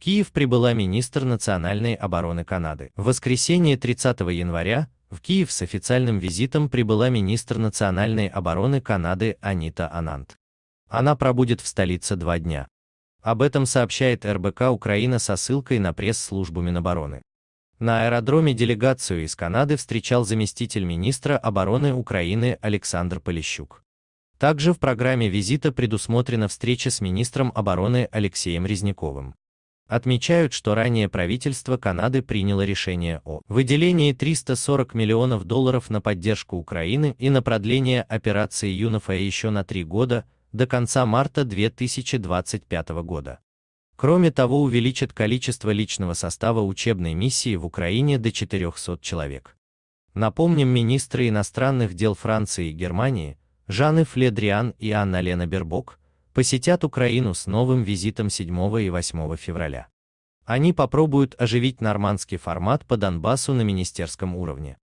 Киев прибыла министр национальной обороны Канады. В воскресенье 30 января в Киев с официальным визитом прибыла министр национальной обороны Канады Анита Анант. Она пробудет в столице два дня. Об этом сообщает РБК Украина со ссылкой на пресс-службу Минобороны. На аэродроме делегацию из Канады встречал заместитель министра обороны Украины Александр Полищук. Также в программе визита предусмотрена встреча с министром обороны Алексеем Резниковым. Отмечают, что ранее правительство Канады приняло решение о выделении 340 миллионов долларов на поддержку Украины и на продление операции ЮНОФА еще на три года, до конца марта 2025 года. Кроме того, увеличат количество личного состава учебной миссии в Украине до 400 человек. Напомним, министры иностранных дел Франции и Германии, Жанны Фледриан и Анна-Лена Бербок, посетят Украину с новым визитом 7 и 8 февраля. Они попробуют оживить нормандский формат по Донбассу на министерском уровне.